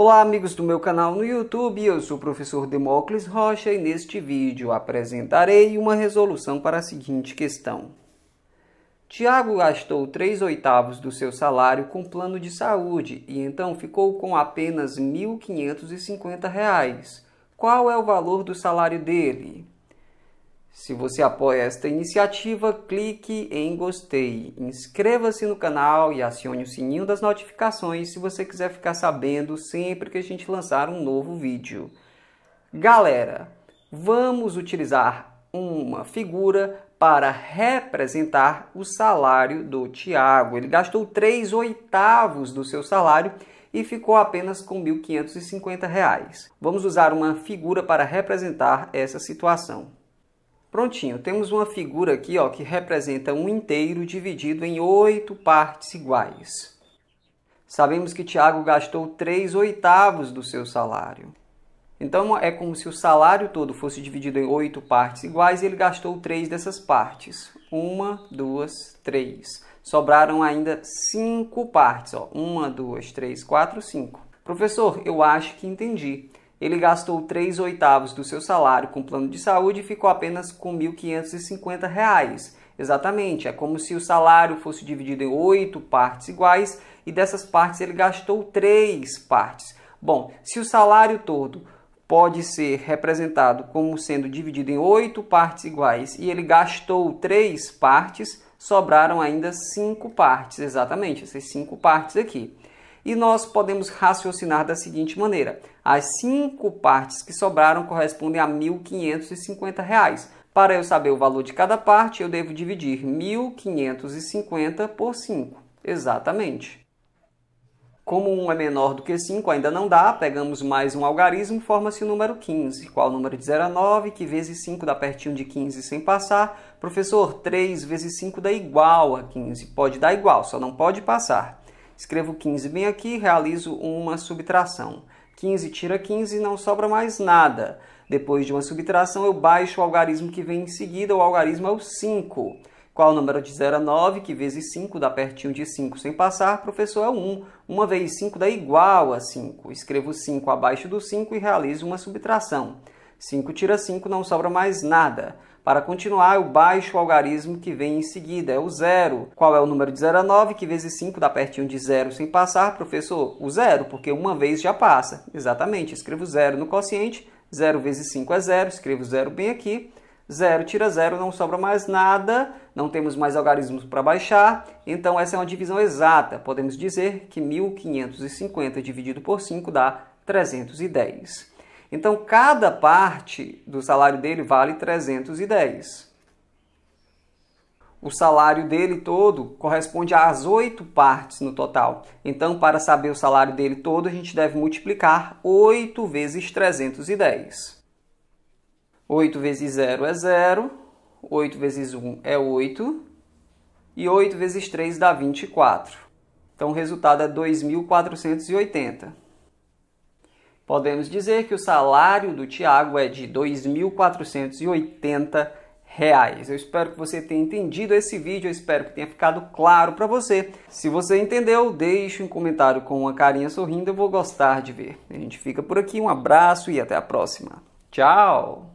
Olá amigos do meu canal no YouTube, eu sou o professor Demócles Rocha e neste vídeo apresentarei uma resolução para a seguinte questão. Tiago gastou 3 oitavos do seu salário com plano de saúde e então ficou com apenas R$ 1.550. Qual é o valor do salário dele? Se você apoia esta iniciativa, clique em gostei, inscreva-se no canal e acione o sininho das notificações se você quiser ficar sabendo sempre que a gente lançar um novo vídeo. Galera, vamos utilizar uma figura para representar o salário do Tiago. Ele gastou 3 oitavos do seu salário e ficou apenas com R$ 1.550. Vamos usar uma figura para representar essa situação. Prontinho, temos uma figura aqui ó, que representa um inteiro dividido em oito partes iguais. Sabemos que Tiago gastou três oitavos do seu salário. Então é como se o salário todo fosse dividido em oito partes iguais e ele gastou três dessas partes. Uma, duas, três. Sobraram ainda cinco partes. Ó. Uma, duas, três, quatro, cinco. Professor, eu acho que entendi. Ele gastou 3 oitavos do seu salário com plano de saúde e ficou apenas com R$ 1.550. Exatamente, é como se o salário fosse dividido em oito partes iguais e dessas partes ele gastou três partes. Bom, se o salário todo pode ser representado como sendo dividido em oito partes iguais e ele gastou três partes, sobraram ainda cinco partes, exatamente, essas cinco partes aqui e nós podemos raciocinar da seguinte maneira: as cinco partes que sobraram correspondem a R$ 1.550. Para eu saber o valor de cada parte, eu devo dividir R$ 1.550 por 5. Exatamente. Como 1 um é menor do que 5, ainda não dá, pegamos mais um algarismo, forma-se o número 15. Qual o número de 0 a 9, que vezes 5 dá pertinho de 15 sem passar? Professor, 3 vezes 5 dá igual a 15. Pode dar igual, só não pode passar. Escrevo 15 bem aqui, realizo uma subtração. 15 tira 15, não sobra mais nada. Depois de uma subtração, eu baixo o algarismo que vem em seguida, o algarismo é o 5. Qual o número de 0 a 9, que vezes 5 dá pertinho de 5 sem passar, professor, é 1. 1 vezes 5 dá igual a 5. Escrevo 5 abaixo do 5 e realizo uma subtração. 5 tira 5, não sobra mais nada. Para continuar, o baixo algarismo que vem em seguida é o zero. Qual é o número de 0 a 9? Que vezes 5 dá pertinho de zero sem passar, professor? O zero, porque uma vez já passa. Exatamente, escrevo zero no quociente, 0 vezes 5 é zero, escrevo zero bem aqui. Zero tira zero, não sobra mais nada, não temos mais algarismos para baixar, então essa é uma divisão exata. Podemos dizer que 1550 dividido por 5 dá 310. Então, cada parte do salário dele vale 310. O salário dele todo corresponde às oito partes no total. Então, para saber o salário dele todo, a gente deve multiplicar 8 vezes 310. 8 vezes 0 é 0, 8 vezes 1 é 8, e 8 vezes 3 dá 24. Então, o resultado é 2.480. Podemos dizer que o salário do Tiago é de R$ 2.480. Eu espero que você tenha entendido esse vídeo, eu espero que tenha ficado claro para você. Se você entendeu, deixe um comentário com uma carinha sorrindo, eu vou gostar de ver. A gente fica por aqui, um abraço e até a próxima. Tchau!